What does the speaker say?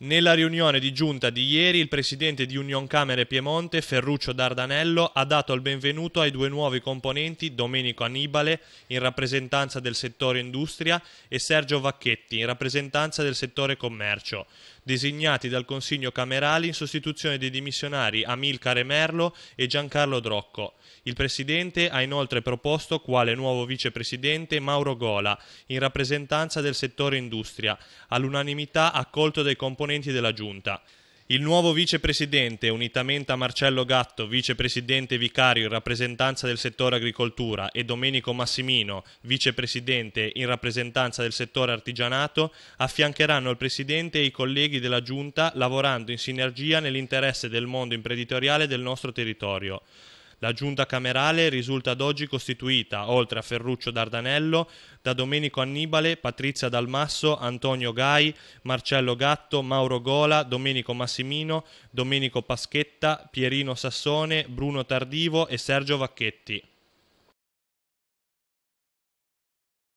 Nella riunione di giunta di ieri il presidente di Union Camere Piemonte, Ferruccio Dardanello, ha dato il benvenuto ai due nuovi componenti, Domenico Annibale, in rappresentanza del settore industria, e Sergio Vacchetti, in rappresentanza del settore commercio designati dal Consiglio Camerale in sostituzione dei dimissionari Amilcare Merlo e Giancarlo Drocco. Il Presidente ha inoltre proposto quale nuovo Vicepresidente Mauro Gola, in rappresentanza del settore industria, all'unanimità accolto dai componenti della Giunta. Il nuovo vicepresidente, unitamente a Marcello Gatto, vicepresidente vicario in rappresentanza del settore agricoltura, e Domenico Massimino, vicepresidente in rappresentanza del settore artigianato, affiancheranno il presidente e i colleghi della giunta lavorando in sinergia nell'interesse del mondo imprenditoriale del nostro territorio. La giunta camerale risulta ad oggi costituita, oltre a Ferruccio Dardanello, da Domenico Annibale, Patrizia Dalmasso, Antonio Gai, Marcello Gatto, Mauro Gola, Domenico Massimino, Domenico Paschetta, Pierino Sassone, Bruno Tardivo e Sergio Vacchetti.